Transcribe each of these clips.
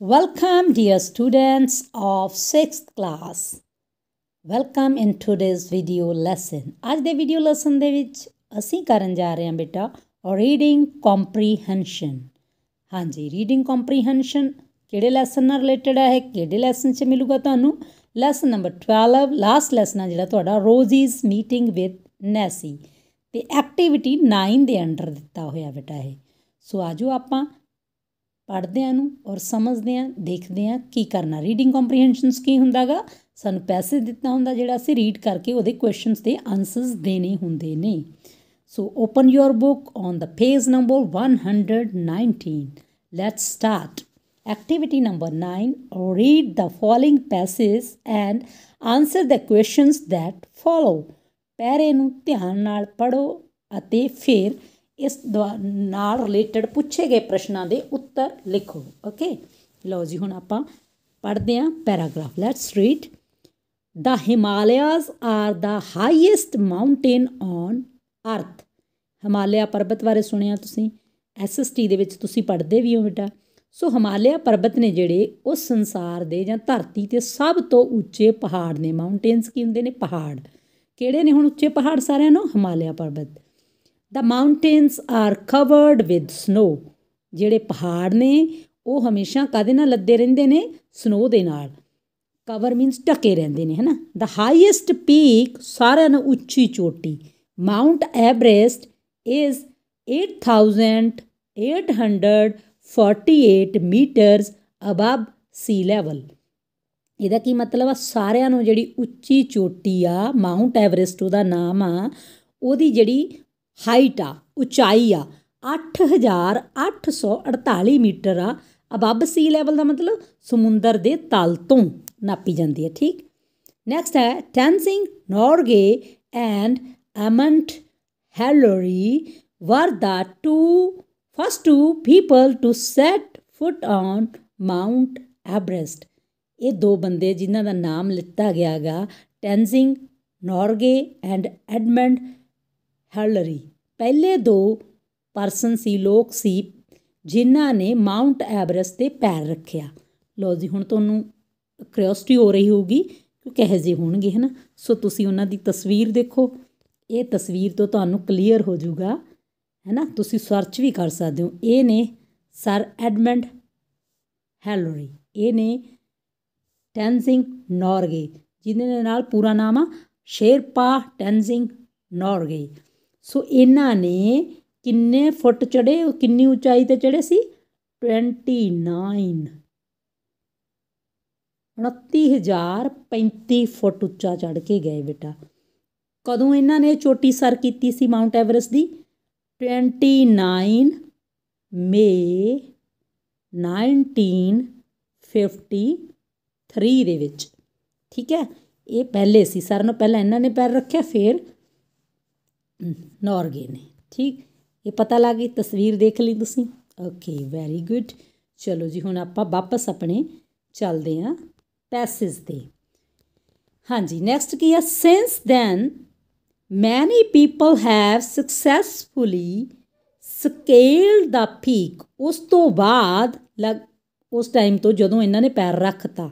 Welcome, dear students of 6th class. Welcome in today's video lesson. ਅੱਜ ਦੇ video lesson ਦੇ ਵਿੱਚ ਅਸੀਂ ਕਰਨ ਜਾ ਰਹੇ ਹਾਂ ਬੇਟਾ ਰੀਡਿੰਗ ਕੰਪਰੀਹੈਂਸ਼ਨ ਹਾਂਜੀ ਰੀਡਿੰਗ ਕੰਪਰੀਹੈਂਸ਼ਨ ਕਿਹੜੇ ਲੈਸਨ ਨਾਲ ਰਿਲੇਟਡ ਹੈ ਕਿਹੜੇ ਲੈਸਨ 'ਚ ਮਿਲੂਗਾ ਤੁਹਾਨੂੰ ਲੈਸਨ ਨੰਬਰ 12 ਲਾਸਟ ਲੈਸਨ ਆ ਜਿਹੜਾ ਤੁਹਾਡਾ ਰੋਜ਼ੀਜ਼ ਮੀਟਿੰਗ ਵਿਦ ਨੈਸੀ ਤੇ ਐਕਟੀਵਿਟੀ 9 ਦੇ ਅੰਡਰ ਦਿੱਤਾ ਹੋਇਆ ਬੇਟਾ ਇਹ ਸੋ ਆਜੋ ਆਪਾਂ ਪੜ੍ਹਦਿਆਂ ਨੂੰ ਔਰ ਸਮਝਦਿਆਂ ਦੇਖਦਿਆਂ ਕੀ ਕਰਨਾ ਰੀਡਿੰਗ ਕੰਪਰੀਹੈਂਸ਼ਨਸ ਕੀ ਹੁੰਦਾਗਾ ਸਾਨੂੰ ਪੈਸੇ ਦਿੱਤਾ ਹੁੰਦਾ ਜਿਹੜਾ ਅਸੀਂ ਰੀਡ ਕਰਕੇ ਉਹਦੇ ਕੁਐਸਚਨਸ ਦੇ ਆਨਸਰਸ ਦੇਣੇ ਹੁੰਦੇ ਨੇ so open your book on the page number 119 let's start activity number 9 read the following passage and answer the questions that follow ਪੈਰੇ ਨੂੰ ਧਿਆਨ ਨਾਲ ਪੜੋ ਅਤੇ ਫਿਰ ਇਸ ਨਾਲ ਰਿਲੇਟਡ ਪੁੱਛੇ ਗਏ ਪ੍ਰਸ਼ਨਾਂ ਦੇ ਉੱਤਰ ਲਿਖੋ ਓਕੇ ਲਓ ਜੀ ਹੁਣ ਆਪਾਂ ਪੜ੍ਹਦੇ ਆ paragraph let's read the Himalayas are the highest mountain on earth Himalaya ਪਰਬਤ ਬਾਰੇ ਸੁਣਿਆ ਤੁਸੀਂ ਐਸਐਸਟੀ ਦੇ ਵਿੱਚ ਤੁਸੀਂ ਪੜ੍ਹਦੇ ਵੀ ਹੋ ਬੇਟਾ ਸੋ ਹਿਮਾਲਿਆ ਪਰਬਤ ਨੇ ਜਿਹੜੇ ਉਹ ਸੰਸਾਰ ਦੇ ਜਾਂ ਧਰਤੀ ਤੇ ਸਭ ਤੋਂ ਉੱਚੇ ਪਹਾੜ ਨੇ ਮਾਊਂਟੇਨਸ ਕੀ ਹੁੰਦੇ ਨੇ ਪਹਾੜ ਕਿਹੜੇ ਨੇ ਹੁਣ ਉੱਚੇ ਪਹਾੜ ਸਾਰਿਆਂ ਨੂੰ ਹਿਮਾਲਿਆ ਪਰਬਤ the mountains are covered with snow ਜਿਹੜੇ ਪਹਾੜ ਨੇ ਉਹ ਹਮੇਸ਼ਾ ਕਾਦੇ ਨਾਲ ਲੱਦੇ ਰਹਿੰਦੇ ਨੇ ਸਨੋ ਦੇ ਨਾਲ ਕਵਰ ਮੀਨਸ ਟਕੇ ਰਹਿੰਦੇ ਨੇ ਹਨਾ ਦਾ ਹਾਈਐਸਟ ਪੀਕ ਸਾਰਿਆਂ ਨਾਲੋਂ ਉੱਚੀ ਚੋਟੀ Mount Everest is 8848 meters above sea level ਇਹਦਾ ਕੀ ਮਤਲਬ ਆ ਸਾਰਿਆਂ ਨੂੰ ਜਿਹੜੀ ਉੱਚੀ ਚੋਟੀ ਆ ਮਾਊਂਟ ਐਵਰੇਸਟ ਉਹਦਾ ਨਾਮ ਆ ਉਹਦੀ ਜਿਹੜੀ ਹਾਈਟ ਆ ਉਚਾਈ ਆ 8848 ਮੀਟਰ ਆ ਅਬਬ ਸੀ ਲੈਵਲ ਦਾ ਮਤਲਬ ਸਮੁੰਦਰ ਦੇ ਤਲ ਤੋਂ ਨਾਪੀ ਜਾਂਦੀ ਹੈ ਠੀਕ ਨੈਕਸਟ ਹੈ ਟੈਂਸਿੰਗ Norgay and Edmund Hillary were the to first two people to set foot on Mount Everest ਇਹ ਦੋ ਬੰਦੇ ਜਿਨ੍ਹਾਂ ਦਾ ਨਾਮ ਲਿੱਤਾ ਗਿਆਗਾ Tenzing Norgay and Edmund Hillary ਪਹਿਲੇ ਦੋ ਪਰਸਨ ਸੀ ਲੋਕ ਸੀ ਜਿਨ੍ਹਾਂ ਨੇ ਮਾਉਂਟ ਐਵਰੈਸਟ ਤੇ ਪੈਰ ਰੱਖਿਆ ਲੋ ਜੀ ਹੁਣ ਤੁਹਾਨੂੰ ਕਰਿਓਸਟੀ ਹੋ ਰਹੀ ਹੋਊਗੀ ਕਿ ਕਿਹੋ ਜਿਹੇ ਹੋਣਗੇ ਹਨਾ ਸੋ ਤੁਸੀਂ ਉਹਨਾਂ ਦੀ ਤਸਵੀਰ ਦੇਖੋ ਇਹ ਤਸਵੀਰ ਤੋਂ ਤੁਹਾਨੂੰ ਕਲੀਅਰ ਹੋ ਜਾਊਗਾ ਹੈਨਾ ਤੁਸੀਂ ਸਰਚ ਵੀ ਕਰ ਸਕਦੇ ਹੋ ਇਹ ਨੇ ਸਰ ਐਡਮੰਡ ਹੈਲਰੀ ਇਹ ਨੇ ਟੈਨਜ਼ਿੰਗ ਜਿਨ੍ਹਾਂ ਦੇ ਨਾਲ ਪੂਰਾ ਨਾਮ ਆ ਸ਼ੇਰਪਾ ਟੈਂਜ਼ਿੰਗ ਨੌਰਗੇ ਸੋ ਇਹਨਾਂ ਨੇ ਕਿੰਨੇ ਫੁੱਟ ਚੜੇ ਕਿੰਨੀ ਉਚਾਈ ਤੇ ਚੜੇ ਸੀ 29 29035 ਫੁੱਟ ਉੱਚਾ ਚੜ ਕੇ ਗਏ ਬੇਟਾ ਕਦੋਂ ਇਹਨਾਂ ਨੇ ਚੋਟੀ ਸਰ ਕੀਤੀ ਸੀ ਮਾਉਂਟ ਐਵਰੈਸਟ ਦੀ 29 ਮੇ 1953 ਦੇ ਵਿੱਚ ਠੀਕ ਹੈ ਇਹ ਪਹਿਲੇ ਸੀ ਸਰ ਨੂੰ ਪਹਿਲਾਂ ਇਹਨਾਂ ਨੇ ਪੈਰ ਰੱਖਿਆ ਫਿਰ ਨੌਰਗੇ ਨੇ ਠੀਕ ਇਹ ਪਤਾ ਲੱਗ ਗਈ ਤਸਵੀਰ ਦੇਖ ਲਈ ਤੁਸੀਂ ਓਕੇ ਵੈਰੀ ਗੁੱਡ ਚਲੋ ਜੀ ਹੁਣ ਆਪਾਂ ਵਾਪਸ ਆਪਣੇ ਚੱਲਦੇ ਆ ਪੈਸੇਜ ਤੇ ਹਾਂਜੀ ਨੈਕਸਟ ਕੀ ਆ since then many people have successfully scale the peak ਉਸ ਤੋਂ ਬਾਅਦ ਲਗ ਉਸ ਟਾਈਮ ਤੋਂ ਜਦੋਂ ਇਹਨਾਂ ਨੇ ਪੈਰ ਰੱਖਤਾ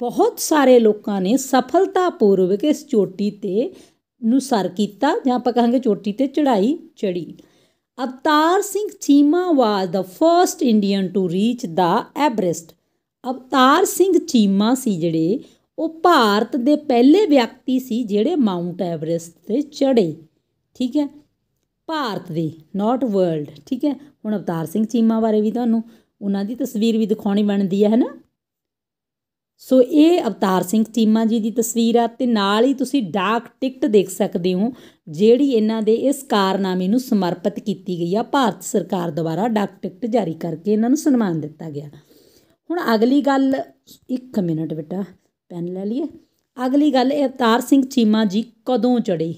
ਬਹੁਤ ਸਾਰੇ ਲੋਕਾਂ ਨੇ ਸਫਲਤਾਪੂਰਵਕ ਇਸ ਚੋਟੀ ਤੇ ਨੂੰ ਸਰ ਕੀਤਾ ਜਾਂ ਆਪਾਂ ਕਹਾਂਗੇ ਚੋਟੀ ਤੇ ਚੜਾਈ ਚੜੀ Avtar Singh Cheema was the first Indian to reach the Everest Avtar Singh Cheema ਸੀ ਜਿਹੜੇ ਉਹ ਭਾਰਤ ਦੇ ਪਹਿਲੇ ਵਿਅਕਤੀ ਸੀ ਜਿਹੜੇ ਮਾਉਂਟ ਐਵਰੈਸਟ ਤੇ ਚੜੇ ਠੀਕ ਹੈ ਭਾਰਤ ਦੇ ਨਾਟ ਵਰਲਡ ਠੀਕ ਹੈ ਹੁਣ ਅਵਤਾਰ ਸਿੰਘ ਚੀਮਾ ਬਾਰੇ ਵੀ ਤੁਹਾਨੂੰ ਉਹਨਾਂ ਦੀ ਤਸਵੀਰ ਵੀ ਦਿਖਾਉਣੀ ਬਣਦੀ ਹੈ ਹਨਾ ਸੋ ਇਹ ਅਵਤਾਰ ਸਿੰਘ ਚੀਮਾ ਜੀ ਦੀ ਤਸਵੀਰ ਆ ਤੇ ਨਾਲ ਹੀ ਤੁਸੀਂ ਡਾਕ ਟਿਕਟ ਦੇਖ ਸਕਦੇ ਹੋ ਜਿਹੜੀ ਇਹਨਾਂ ਦੇ ਇਸ ਕਾਰਨਾਮੇ ਨੂੰ ਸਮਰਪਿਤ ਕੀਤੀ ਗਈ ਆ ਭਾਰਤ ਸਰਕਾਰ ਦੁਆਰਾ ਡਾਕ ਟਿਕਟ ਜਾਰੀ ਕਰਕੇ ਇਹਨਾਂ ਨੂੰ ਸਨਮਾਨ ਦਿੱਤਾ ਗਿਆ ਹੁਣ ਅਗਲੀ ਗੱਲ ਇੱਕ ਮਿੰਟ ਬੇਟਾ ਪੈਨ ਲੈ ਲਈਏ ਅਗਲੀ ਗੱਲ ਇਹ ਅਵਤਾਰ ਸਿੰਘ ਚੀਮਾ ਜੀ ਕਦੋਂ ਚੜੇ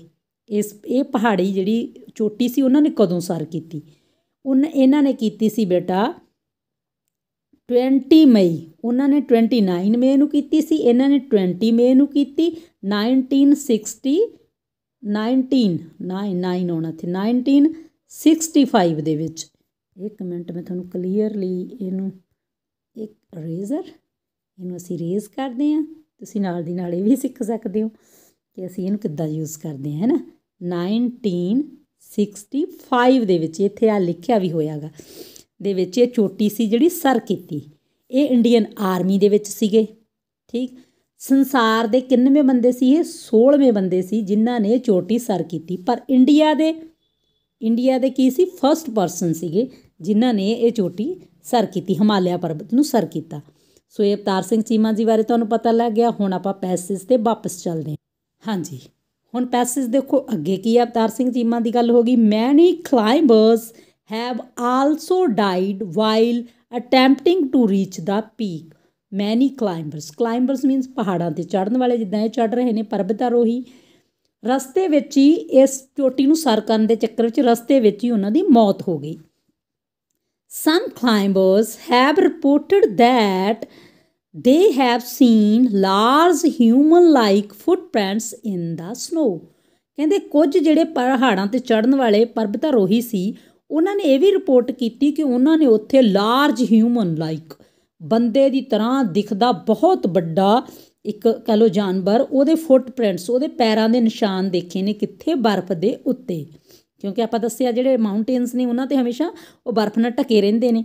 ਇਸ ਇਹ ਪਹਾੜੀ ਜਿਹੜੀ ਚੋਟੀ ਸੀ ਉਹਨਾਂ ਨੇ ਕਦੋਂ ਸਰ ਕੀਤੀ ਉਹਨਾਂ ਇਹਨਾਂ ਨੇ ਕੀਤੀ ਸੀ ਬੇਟਾ 20 ਮਈ ਉਹਨਾਂ ਨੇ 29 ਮਈ ਨੂੰ ਕੀਤੀ ਸੀ ਇਹਨਾਂ ਨੇ 20 ਮਈ ਨੂੰ ਕੀਤੀ 1960 19 99 ਹੋਣਾ ਸੀ 1965 ਦੇ ਵਿੱਚ ਇੱਕ ਮਿੰਟ ਮੈਂ ਤੁਹਾਨੂੰ ਕਲੀਅਰਲੀ ਇਹਨੂੰ ਇੱਕ ਰੇਜ਼ਰ ਇਹਨੂੰ ਅਸੀਂ ਰੇਜ਼ ਕਰਦੇ ਹਾਂ ਤੁਸੀਂ ਨਾਲ ਦੀ ਨਾਲ ਇਹ ਵੀ ਸਿੱਖ ਸਕਦੇ ਹੋ ਕਿ ਅਸੀਂ ਇਹਨੂੰ ਕਿੱਦਾਂ ਯੂਜ਼ ਕਰਦੇ ਹਾਂ ਹੈਨਾ 1965 ਦੇ ਵਿੱਚ ਇੱਥੇ ਆ ਲਿਖਿਆ ਵੀ ਹੋਇਆਗਾ ਦੇ ਵਿੱਚ ਇਹ ਚੋਟੀ ਸੀ ਜਿਹੜੀ ਸਰ ਕੀਤੀ ਇਹ ਇੰਡੀਅਨ ਆਰਮੀ ਦੇ ਵਿੱਚ ਸੀਗੇ ਠੀਕ ਸੰਸਾਰ ਦੇ ਕਿੰਨਵੇਂ ਬੰਦੇ ਸੀ ਇਹ 16ਵੇਂ ਬੰਦੇ ਸੀ ਜਿਨ੍ਹਾਂ ਨੇ ਚੋਟੀ ਸਰ ਕੀਤੀ ਪਰ ਇੰਡੀਆ ਦੇ ਇੰਡੀਆ ਦੇ ਕੀ ਸੀ ਫਰਸਟ ਪਰਸਨ ਸੀਗੇ ਜਿਨ੍ਹਾਂ ਨੇ ਇਹ ਚੋਟੀ ਸਰ ਕੀਤੀ ਹਿਮਾਲਿਆ ਪਰਬਤ ਨੂੰ ਸਰ ਕੀਤਾ ਸੋ ਇਹ ਅਵਤਾਰ ਸਿੰਘ ਚੀਮਾ ਜੀ ਬਾਰੇ ਤੁਹਾਨੂੰ ਪਤਾ ਲੱਗ ਗਿਆ ਹੁਣ ਆਪਾਂ ਪੈਸਿਸ ਤੇ ਵਾਪਸ ਚੱਲਦੇ ਹਾਂ ਹਾਂਜੀ ਹੁਣ ਪੈਸਿਸ ਦੇਖੋ ਅੱਗੇ ਕੀ ਹੈ ਅਵਤਾਰ ਸਿੰਘ ਚੀਮਾ ਦੀ ਗੱਲ ਹੋ ਗਈ ਮੈਨੀ ਕਲਾਈਂਬਰਸ have also died while attempting to reach the peak many climbers climbers means ਪਹਾੜਾਂ ਤੇ ਚੜਨ ਵਾਲੇ ਜਿੱਦਾਂ ਇਹ ਚੜ ਰਹੇ ਨੇ ਪਰਬਤਾਰੋਹੀ ਰਸਤੇ ਵਿੱਚ ਹੀ ਇਸ ਚੋਟੀ ਨੂੰ ਸਰ ਕਰਨ ਦੇ ਚੱਕਰ ਵਿੱਚ ਰਸਤੇ ਵਿੱਚ ਹੀ ਉਹਨਾਂ ਦੀ ਮੌਤ ਹੋ ਗਈ some climbers have reported that they have seen large human like footprints in the snow ਕਹਿੰਦੇ ਕੁਝ ਜਿਹੜੇ ਪਹਾੜਾਂ ਤੇ ਚੜਨ ਵਾਲੇ ਪਰਬਤਾਰੋਹੀ ਸੀ ਉਹਨਾਂ ਨੇ ਇਹ ਵੀ ਰਿਪੋਰਟ ਕੀਤੀ ਕਿ ਉਹਨਾਂ ਨੇ ਉੱਥੇ ਲਾਰਜ ਹਿਊਮਨ ਲਾਈਕ ਬੰਦੇ ਦੀ ਤਰ੍ਹਾਂ ਦਿਖਦਾ ਬਹੁਤ ਵੱਡਾ ਇੱਕ ਕਹ ਲੋ ਜਾਨਵਰ ਉਹਦੇ ਫੁੱਟਪ੍ਰਿੰਟਸ ਉਹਦੇ ਪੈਰਾਂ ਦੇ ਨਿਸ਼ਾਨ ਦੇਖੇ ਨੇ ਕਿੱਥੇ ਬਰਫ਼ ਦੇ ਉੱਤੇ ਕਿਉਂਕਿ ਆਪਾਂ ਦੱਸਿਆ ਜਿਹੜੇ ਮਾਊਂਟੇਨਸ ਨੇ ਉਹਨਾਂ ਤੇ ਹਮੇਸ਼ਾ ਉਹ ਬਰਫ਼ ਨਾਲ ਢਕੇ ਰਹਿੰਦੇ ਨੇ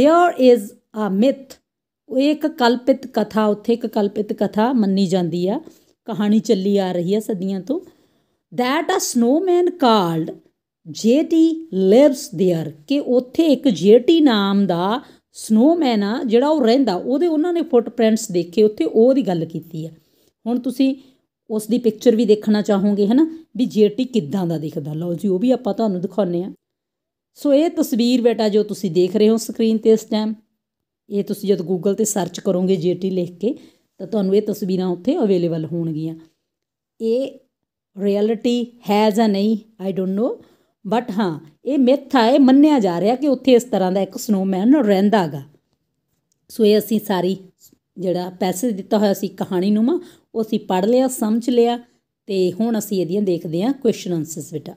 देयर इज ਅ ਮਿਥ ਉਹ ਇੱਕ ਕਲਪਿਤ ਕਥਾ ਉੱਥੇ ਇੱਕ ਕਲਪਿਤ ਕਥਾ ਮੰਨੀ ਜਾਂਦੀ ਆ ਕਹਾਣੀ ਚੱਲੀ ਆ ਰਹੀ ਆ ਸਦੀਆਂ ਤੋਂ that a snowman called Yeti lives there ਕਿ ਉੱਥੇ ਇੱਕ ਜੇਟੀ ਨਾਮ ਦਾ ਸਨੋਮੈਨ ਆ ਜਿਹੜਾ ਉਹ ਰਹਿੰਦਾ ਉਹਦੇ ਉਹਨਾਂ ਨੇ ਫੁੱਟਪ੍ਰਿੰਟਸ ਦੇਖੇ ਉੱਥੇ ਉਹਦੀ ਗੱਲ ਕੀਤੀ ਆ ਹੁਣ ਤੁਸੀਂ ਉਸ ਦੀ ਪਿਕਚਰ ਵੀ ਦੇਖਣਾ ਚਾਹੋਗੇ ਹਨਾ ਵੀ ਜੇਟੀ ਕਿੱਦਾਂ ਦਾ ਦਿਖਦਾ ਲਓ ਜੀ ਉਹ ਵੀ ਆਪਾਂ ਤੁਹਾਨੂੰ ਦਿਖਾਉਨੇ ਆ ਸੋ ਇਹ ਤਸਵੀਰ ਬੇਟਾ ਜੋ ਤੁਸੀਂ ਦੇਖ ਰਹੇ ਹੋ ਸਕਰੀਨ ਤੇ ਇਸ ਟਾਈਮ ਇਹ ਤੁਸੀਂ ਜਦ ਗੂਗਲ ਤੇ ਸਰਚ ਕਰੋਗੇ ਜੇਟੀ ਲਿਖ ਕੇ ਤਾਂ ਤੁਹਾਨੂੰ ਇਹ ਤਸਵੀਰਾਂ ਉੱਥੇ ਅਵੇਲੇਬਲ ਹੋਣਗੀਆਂ ਇਹ ਰਿਐਲਿਟੀ ਹੈ ਜਾਂ ਨਹੀਂ ਆਈ ਡੋਨਟ ਨੋ ਬਟ ਹਾਂ ਇਹ ਮਿੱਥ ਆ ਇਹ ਮੰਨਿਆ ਜਾ ਰਿਹਾ ਕਿ ਉੱਥੇ ਇਸ ਤਰ੍ਹਾਂ ਦਾ ਇੱਕ ਸਨੋਮੈਨ ਰਹਿੰਦਾਗਾ ਸੋ ਇਹ ਅਸੀਂ ਸਾਰੀ ਜਿਹੜਾ ਪੈਸੇਜ ਦਿੱਤਾ ਹੋਇਆ ਸੀ ਕਹਾਣੀ ਨੂੰ ਮਾ ਉਹ ਅਸੀਂ ਪੜ ਲਿਆ ਸਮਝ ਲਿਆ ਤੇ ਹੁਣ ਅਸੀਂ ਇਹਦੀਆਂ ਦੇਖਦੇ ਹਾਂ ਕੁਐਸਚਨ ਆਨਸਰਸ ਬੇਟਾ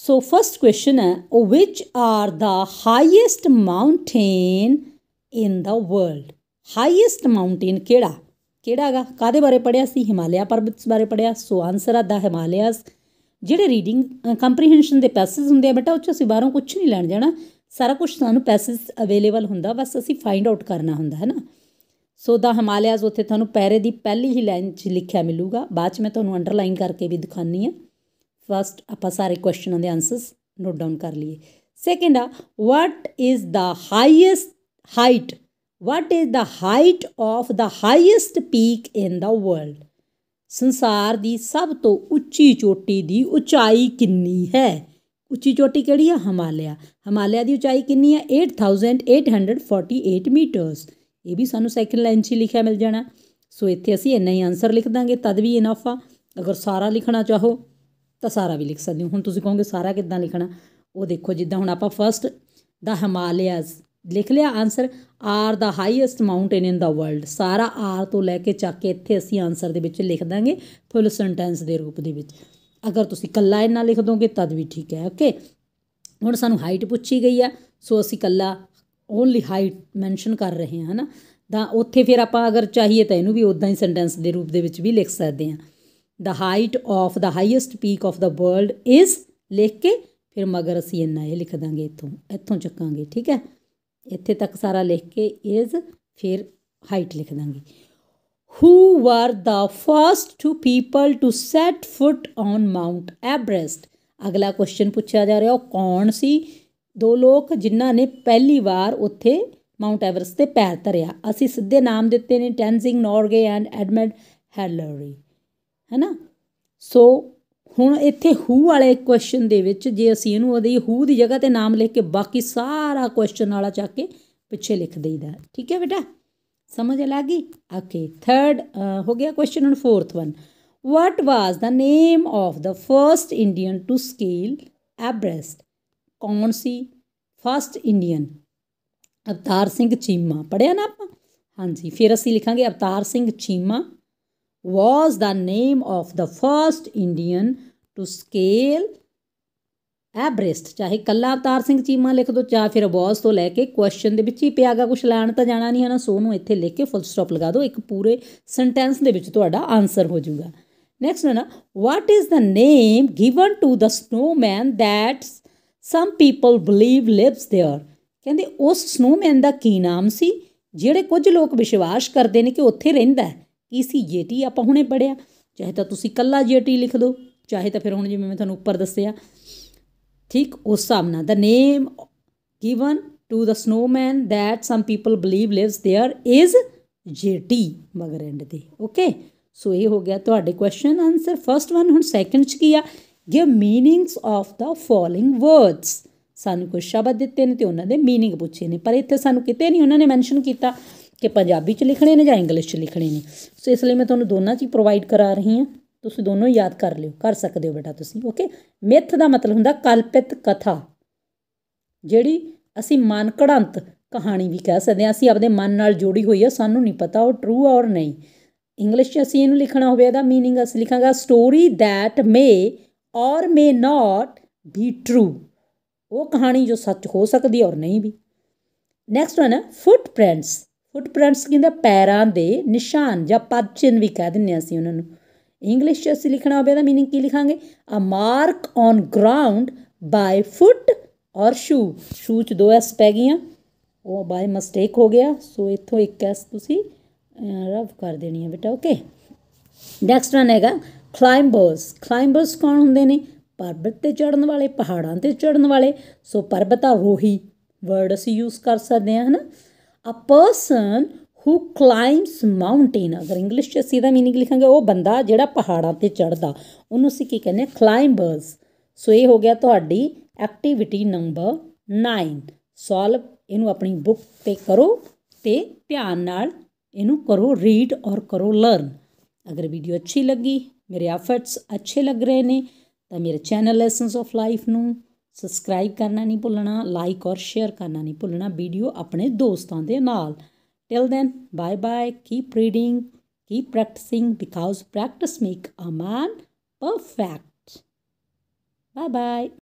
ਸੋ ਫਰਸਟ ਕੁਐਸਚਨ ਹੈ ਉਹ which are the highest mountain in the world highest mountain ਕਿਹੜਾ ਕਿਹੜਾਗਾ ਕਾਦੇ ਬਾਰੇ ਪੜਿਆ ਸੀ ਹਿਮਾਲਿਆ ਪਰਬਤ ਬਾਰੇ ਪੜਿਆ ਸੋ ਆਨਸਰ ਆ ਦਾ ਹਿਮਾਲਿਆਸ ਜਿਹੜੇ ਰੀਡਿੰਗ ਕੰਪਰੀਹੈਂਸ਼ਨ ਦੇ ਪੈਸੇਜ ਹੁੰਦੇ ਆ ਬੇਟਾ ਉਹ ਚ ਅਸੀਂ ਬਾਹਰੋਂ ਕੁਝ ਨਹੀਂ ਲੈਣ ਜਾਣਾ ਸਾਰਾ ਕੁਝ ਤੁਹਾਨੂੰ ਪੈਸੇਜ ਅਵੇਲੇਬਲ ਹੁੰਦਾ ਬਸ ਅਸੀਂ ਫਾਈਂਡ ਆਊਟ ਕਰਨਾ ਹੁੰਦਾ ਹੈ ਨਾ ਸੋ ਦਾ ਹਿਮਾਲਿਆਜ਼ ਉੱਥੇ ਤੁਹਾਨੂੰ ਪੈਰੇ ਦੀ ਪਹਿਲੀ ਹੀ ਲਾਈਨ 'ਚ ਲਿਖਿਆ ਮਿਲੂਗਾ ਬਾਅਦ 'ਚ ਮੈਂ ਤੁਹਾਨੂੰ ਅੰਡਰਲਾਈਨ ਕਰਕੇ ਵੀ ਦਿਖਾਨੀ ਆ ਫਸਟ ਆਪਾਂ ਸਾਰੇ ਕੁਐਸਚਨਾਂ ਦੇ ਆਨਸਰਸ ਨੋਟ ਡਾਊਨ ਕਰ ਲਈਏ ਸੈਕਿੰਡ ਆ what is the highest height what is the height of the highest peak in the world ਸੰਸਾਰ ਦੀ ਸਭ ਤੋਂ ਉੱਚੀ ਚੋਟੀ ਦੀ ਉਚਾਈ ਕਿੰਨੀ ਹੈ ਉੱਚੀ ਚੋਟੀ ਕਿਹੜੀ ਹੈ ਹਿਮਾਲਿਆ ਹਿਮਾਲਿਆ ਦੀ ਉਚਾਈ ਕਿੰਨੀ ਹੈ 8848 ਮੀਟਰਸ ਇਹ ਵੀ ਸਾਨੂੰ ਸੈਕਿੰਡ ਲਾਈਨ 'ਚ ਲਿਖਿਆ ਮਿਲ ਜਾਣਾ ਸੋ ਇੱਥੇ ਅਸੀਂ ਇੰਨਾ ਹੀ ਆਨਸਰ ਲਿਖ ਦਾਂਗੇ ਤਦ ਵੀ ਇਨਫ ਆ ਅਗਰ ਸਾਰਾ ਲਿਖਣਾ ਚਾਹੋ ਤਾਂ ਸਾਰਾ ਵੀ ਲਿਖ ਸਕਦੇ ਹੋ ਹੁਣ ਤੁਸੀਂ ਕਹੋਗੇ ਸਾਰਾ ਕਿੱਦਾਂ ਲਿਖਣਾ ਉਹ ਦੇਖੋ ਜਿੱਦਾਂ ਹੁਣ ਆਪਾਂ ਫਰਸਟ ਦਾ ਹਿਮਾਲਿਆਸ ਲਿਖ ਲਿਆ answer are the highest mountain in the world ਸਾਰਾ ਆਰ ਤੋਂ ਲੈ ਕੇ ਚੱਕ ਕੇ ਇੱਥੇ ਅਸੀਂ ਆਨਸਰ ਦੇ ਵਿੱਚ ਲਿਖ ਦਾਂਗੇ ਫੁੱਲ ਸੈਂਟੈਂਸ ਦੇ ਰੂਪ ਦੇ ਵਿੱਚ ਅਗਰ ਤੁਸੀਂ ਕੱਲਾ ਇਹਨਾਂ ਲਿਖ ਦੋਗੇ ਤਦ ਵੀ ਠੀਕ ਹੈ ਓਕੇ ਹੁਣ ਸਾਨੂੰ ਹਾਈਟ ਪੁੱਛੀ ਗਈ ਆ ਸੋ ਅਸੀਂ ਕੱਲਾ ਓਨਲੀ ਹਾਈਟ ਮੈਂਸ਼ਨ ਕਰ ਰਹੇ ਹਾਂ ਹਨਾ ਤਾਂ ਉੱਥੇ ਫਿਰ ਆਪਾਂ ਅਗਰ ਚਾਹੀਏ ਤਾਂ ਇਹਨੂੰ ਵੀ ਉਦਾਂ ਹੀ ਸੈਂਟੈਂਸ ਦੇ ਰੂਪ ਦੇ ਵਿੱਚ ਵੀ ਲਿਖ ਸਕਦੇ ਹਾਂ the height of the highest peak of the world is ਲਿਖ ਕੇ ਫਿਰ ਮਗਰ ਅਸੀਂ ਇੰਨਾ ਇਹ ਲਿਖ ਦਾਂਗੇ ਇੱਥੋਂ ਇੱਥੋਂ ਚੱਕਾਂਗੇ ਠੀਕ ਹੈ ਇੱਥੇ ਤੱਕ ਸਾਰਾ ਲਿਖ ਕੇ ਇਜ਼ ਫਿਰ ਹਾਈਟ ਲਿਖ ਦਾਂਗੀ who were the first two people to set foot on Mount Everest ਅਗਲਾ ਕੁਐਸਚਨ ਪੁੱਛਿਆ ਜਾ ਰਿਹਾ ਉਹ ਕੌਣ ਸੀ ਦੋ ਲੋਕ ਜਿਨ੍ਹਾਂ ਨੇ ਪਹਿਲੀ ਵਾਰ ਉੱਥੇ ਮਾਉਂਟ ਐਵਰੈਸਟ ਤੇ ਪੈਰ ਧਰਿਆ ਅਸੀਂ ਸਿੱਧੇ ਨਾਮ ਦਿੱਤੇ ਨੇ Tenzing Norgay and Edmund Hillary ਹੈਨਾ ਸੋ ਹੁਣ ਇੱਥੇ ਹੂ ਵਾਲੇ ਕੁਐਸਚਨ ਦੇ ਵਿੱਚ ਜੇ ਅਸੀਂ ਇਹਨੂੰ ਉਹਦੀ ਹੂ ਦੀ ਜਗ੍ਹਾ ਤੇ ਨਾਮ ਲਿਖ ਕੇ ਬਾਕੀ ਸਾਰਾ ਕੁਐਸਚਨ ਵਾਲਾ ਚੱਕ ਕੇ ਪਿੱਛੇ ਲਿਖ ਦੇਈਦਾ ਠੀਕ ਹੈ ਬੇਟਾ ਸਮਝ ਆ ਗਈ ਓਕੇ ਥਰਡ ਹੋ ਗਿਆ ਕੁਐਸਚਨ ਹੁਣ fourth one what was the name of the first Indian to scale Everest ਕੌਣ ਸੀ ਫਰਸਟ ਇੰਡੀਅਨ ਅਵਤਾਰ ਸਿੰਘ ਚੀਮਾ ਪੜਿਆ ਨਾ ਆਪਾਂ ਹਾਂਜੀ ਫਿਰ ਅਸੀਂ ਲਿਖਾਂਗੇ Avtar Singh Cheema was the name of the first Indian to scale Everest ਚਾਹੇ ਕੱਲਾ ਅਵਤਾਰ ਸਿੰਘ ਚੀਮਾ ਲਿਖ ਦੋ ਚਾਹ ਫਿਰ ਬੌਸ ਤੋਂ ਲੈ ਕੇ ਕੁਐਸਚਨ ਦੇ ਵਿੱਚ ਹੀ ਪਿਆਗਾ ਕੁਛ ਲੈਣ ਤਾਂ ਜਾਣਾ ਨਹੀਂ ਹੈ ਨਾ ਸੋ ਨੂੰ ਇੱਥੇ ਲਿਖ ਕੇ ਫੁੱਲ ਸਟਾਪ ਲਗਾ ਦਿਓ ਇੱਕ ਪੂਰੇ ਸੈਂਟੈਂਸ ਦੇ ਵਿੱਚ ਤੁਹਾਡਾ ਆਨਸਰ ਹੋ ਜਾਊਗਾ ਨੈਕਸਟ ਹੈ ਨਾ what is the name given to the snowman that some people believe lives there ਕਹਿੰਦੇ ਉਸ ਸਨੋਮੈਨ ਦਾ ਕੀ ਨਾਮ ਸੀ ਜਿਹੜੇ ਕੁਝ ਲੋਕ ਵਿਸ਼ਵਾਸ ਕਰਦੇ ਨੇ ਕਿ ਉੱਥੇ ਰਹਿੰਦਾ ਕੀ ਸੀ ਜੇਟੀ ਆਪਾਂ ਹੁਣੇ ਪੜਿਆ ਚਾਹੇ ਤਾਂ ਤੁਸੀਂ ਕੱਲਾ ਜੇਟੀ ਲਿਖ ਦਿਓ ਚਾਹੇ ਤਾਂ ਫਿਰ ਹੁਣ ਜਿਵੇਂ ਮੈਂ ਤੁਹਾਨੂੰ ਉੱਪਰ ਦੱਸਿਆ ਠੀਕ ਉਸ ਹਿਸਾਬ ਨਾਲ the name given to the snowman that some people believe lives there is Yeti ਮਗਰ ਐਂਡ ਦੇ ਓਕੇ ਸੋ ਇਹ ਹੋ ਗਿਆ ਤੁਹਾਡੇ ਕੁਐਸਚਨ ਆਨਸਰ ਫਰਸਟ ਵਨ ਹੁਣ ਸੈਕੰਡ ਚ ਕੀ ਆ give meanings of the following words ਸਾਨੂੰ ਕੋਈ ਸ਼ਬਦ ਦਿੱਤੇ ਨੇ ਤੇ ਉਹਨਾਂ ਦੇ ਮੀਨਿੰਗ ਪੁੱਛੇ ਨੇ ਪਰ ਇੱਥੇ ਸਾਨੂੰ ਕਿਤੇ ਨਹੀਂ ਉਹਨਾਂ ਨੇ ਮੈਂਸ਼ਨ ਕੀਤਾ ਕਿ ਪੰਜਾਬੀ ਚ ਲਿਖਣੇ ਨੇ ਜਾਂ ਇੰਗਲਿਸ਼ ਚ ਲਿਖਣੇ ਨੇ ਸੋ ਇਸ ਲਈ ਮੈਂ ਤੁਹਾਨੂੰ ਦੋਨਾਂ ਚ ਪ੍ਰੋਵਾਈਡ ਕਰਾ ਰਹੀ ਹਾਂ ਤੁਸੀਂ ਦੋਨੋਂ ਯਾਦ ਕਰ ਲਿਓ ਕਰ ਸਕਦੇ ਹੋ ਬੇਟਾ ਤੁਸੀਂ ਓਕੇ ਮਿੱਥ ਦਾ ਮਤਲਬ ਹੁੰਦਾ ਕਲਪਿਤ ਕਥਾ ਜਿਹੜੀ ਅਸੀਂ ਮਨ ਘੜੰਤ ਕਹਾਣੀ ਵੀ ਕਹਿ ਸਕਦੇ ਹਾਂ ਅਸੀਂ ਆਪਣੇ ਮਨ ਨਾਲ ਜੋੜੀ ਹੋਈ ਹੈ ਸਾਨੂੰ ਨਹੀਂ ਪਤਾ ਉਹ ਟਰੂ ਔਰ ਨਹੀਂ ਇੰਗਲਿਸ਼ 'ਚ ਅਸੀਂ ਇਹਨੂੰ ਲਿਖਣਾ ਹੋਵੇ ਇਹਦਾ मीनिंग ਅਸੀਂ ਲਿਖਾਂਗਾ ਸਟੋਰੀ ਥੈਟ ਮੇ ਔਰ ਮੇ ਨਾਟ ਬੀ ਟਰੂ ਉਹ ਕਹਾਣੀ ਜੋ ਸੱਚ ਹੋ ਸਕਦੀ ਔਰ ਨਹੀਂ ਵੀ ਨੈਕਸਟ ਵਨ ਹੈ ਫੁੱਟਪ੍ਰਿੰਟਸ ਫੁੱਟਪ੍ਰਿੰਟਸ ਕਹਿੰਦਾ ਪੈਰਾਂ ਦੇ ਨਿਸ਼ਾਨ ਜਾਂ ਪਦਚਿੰਨ ਵੀ ਕਹਿ ਦਿੰਨੇ ਅਸੀਂ ਉਹਨਾਂ ਨੂੰ ਇੰਗਲਿਸ਼ 'ਚ ਅਸੀਂ ਲਿਖਣਾ ਹੋਵੇ ਤਾਂ ਮੀਨਿੰਗ ਕੀ ਲਿਖਾਂਗੇ a mark on ground by foot or shoe shoe 'ਚ ਦੋ ਐਸ ਪੈ ਗਈਆਂ ਉਹ ਬਾਈ ਮਿਸਟੇਕ ਹੋ ਗਿਆ ਸੋ ਇੱਥੋਂ ਇੱਕ ਐਸ ਤੁਸੀਂ ਰਫ ਕਰ ਦੇਣੀ ਹੈ ਬੇਟਾ ਓਕੇ ਨੈਕਸਟ ਵਨ ਹੈਗਾ ਕਲਾਈਂਬਰਸ ਕਲਾਈਂਬਰਸ ਕੌਣ ਹੁੰਦੇ ਨੇ ਪਰਬਤ ਤੇ ਚੜਨ ਵਾਲੇ ਪਹਾੜਾਂ ਤੇ ਚੜਨ ਵਾਲੇ ਸੋ ਪਰਬਤਾ ਰੋਹੀ ਵਰਡ ਅਸੀਂ ਯੂਜ਼ ਕਰ ਸਕਦੇ ਹਾਂ ਹਨਾ a person who climbs mountain ਅਗਰ ਇੰਗਲਿਸ਼ 'ਚ ਅਸੀਂ ਦਾ ਮੀਨਿੰਗ ਲਿਖਾਂਗੇ ਉਹ ਬੰਦਾ ਜਿਹੜਾ ਪਹਾੜਾਂ ਤੇ ਚੜਦਾ ਉਹਨੂੰ ਅਸੀਂ ਕੀ ਕਹਿੰਦੇ ਆ ਕਲਾਈਂਬਰਸ ਸੋ ਇਹ ਹੋ ਗਿਆ ਤੁਹਾਡੀ ਐਕਟੀਵਿਟੀ ਨੰਬਰ 9 ਸੋਲਵ ਇਹਨੂੰ ਆਪਣੀ ਬੁੱਕ ਤੇ ਕਰੋ ਤੇ ਧਿਆਨ ਨਾਲ ਇਹਨੂੰ ਕਰੋ ਰੀਡ ਔਰ ਕਰੋ ਲਰਨ ਅਗਰ ਵੀਡੀਓ ਅੱਛੀ ਲੱਗੀ ਮੇਰੇ ਐਫਰਟਸ ਅੱਛੇ ਲੱਗ ਰਹੇ ਨੇ ਤਾਂ ਮੇਰੇ ਚੈਨਲ ਲੈਸਨਸ ਆਫ ਲਾਈਫ ਨੂੰ ਸਬਸਕ੍ਰਾਈਬ ਕਰਨਾ ਨਹੀਂ ਭੁੱਲਣਾ ਲਾਈਕ ਔਰ ਸ਼ੇਅਰ ਕਰਨਾ ਨਹੀਂ ਭੁੱਲਣਾ ਵੀਡੀਓ ਆਪਣੇ ਦੋਸਤਾਂ ਦੇ ਨਾਲ Till then, bye bye. Keep reading, keep practicing because practice make a man perfect. Bye bye.